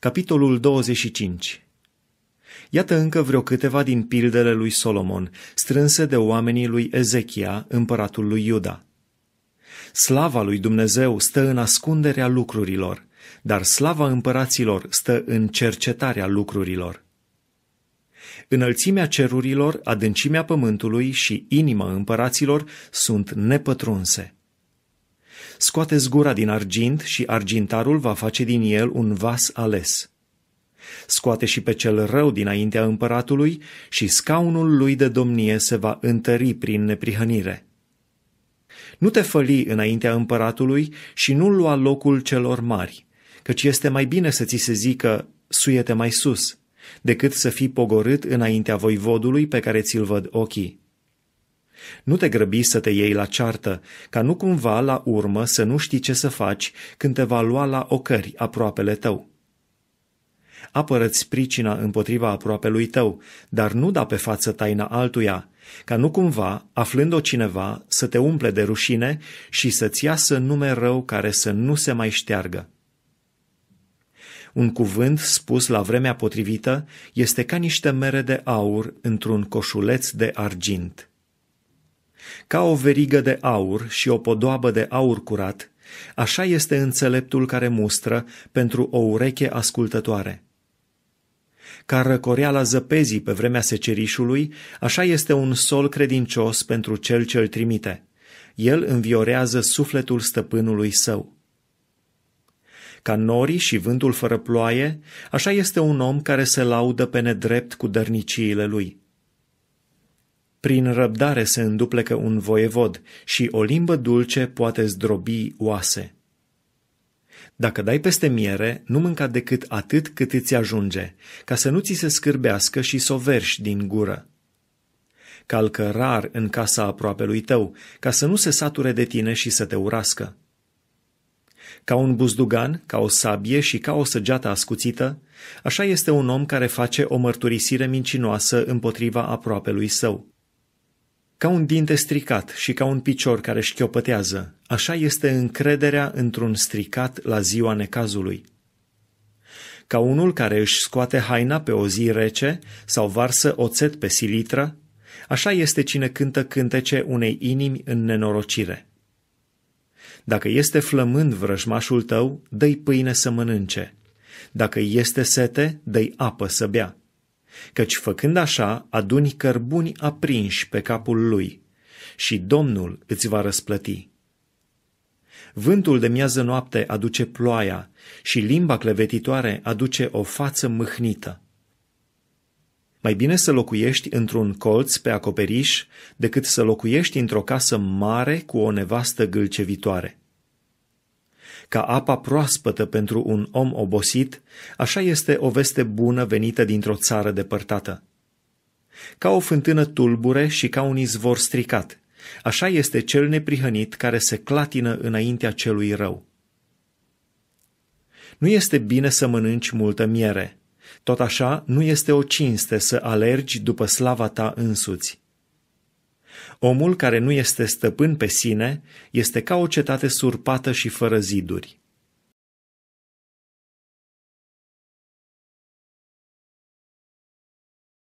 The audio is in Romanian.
Capitolul 25 Iată încă vreo câteva din pildele lui Solomon, strânse de oamenii lui Ezechia, împăratul lui Iuda. Slava lui Dumnezeu stă în ascunderea lucrurilor, dar slava împăraților stă în cercetarea lucrurilor. Înălțimea cerurilor, adâncimea pământului și inima împăraților sunt nepătrunse scoate zgura din argint și argintarul va face din el un vas ales. Scoate și pe cel rău dinaintea împăratului și scaunul lui de domnie se va întări prin neprihănire. Nu te făli înaintea împăratului și nu lua locul celor mari, căci este mai bine să ți se zică, suiete mai sus, decât să fii pogorât înaintea voivodului pe care ți-l văd ochii. Nu te grăbi să te iei la ceartă, ca nu cumva la urmă să nu știi ce să faci când te va lua la ocări aproapele tău. Apărăți pricina împotriva aproapelui tău, dar nu da pe față taina altuia, ca nu cumva, aflând-o cineva, să te umple de rușine și să-ți iasă nume rău care să nu se mai șteargă. Un cuvânt spus la vremea potrivită este ca niște mere de aur într-un coșuleț de argint. Ca o verigă de aur și o podoabă de aur curat, așa este înțeleptul care mustră pentru o ureche ascultătoare. Ca răcoreala zăpezii pe vremea secerișului, așa este un sol credincios pentru cel ce îl trimite. El înviorează sufletul stăpânului său. Ca norii și vântul fără ploaie, așa este un om care se laudă pe nedrept cu dărniciile lui. Prin răbdare se înduplecă un voievod și o limbă dulce poate zdrobi oase. Dacă dai peste miere, nu mânca decât atât cât îți ajunge, ca să nu ți se scârbească și să o verși din gură. Calcă rar în casa aproape lui tău, ca să nu se sature de tine și să te urască. Ca un buzdugan, ca o sabie și ca o săgeată ascuțită, așa este un om care face o mărturisire mincinoasă împotriva lui său. Ca un dinte stricat și ca un picior care șchiopătează, așa este încrederea într-un stricat la ziua necazului. Ca unul care își scoate haina pe o zi rece sau varsă oțet pe silitră, așa este cine cântă cântece unei inimi în nenorocire. Dacă este flămând vrăjmașul tău, dă-i pâine să mănânce. Dacă este sete, dă-i apă să bea căci făcând așa aduni cărbuni aprinși pe capul lui și Domnul îți va răsplăti. Vântul de miază noapte aduce ploaia și limba clevetitoare aduce o față mâhnită. Mai bine să locuiești într-un colț pe acoperiș decât să locuiești într-o casă mare cu o nevastă gâlcevitoare ca apa proaspătă pentru un om obosit, așa este o veste bună venită dintr-o țară depărtată. Ca o fântână tulbure și ca un izvor stricat, așa este cel neprihănit care se clatină înaintea celui rău. Nu este bine să mănânci multă miere, tot așa nu este o cinste să alergi după slava ta însuți. Omul care nu este stăpân pe sine este ca o cetate surpată și fără ziduri.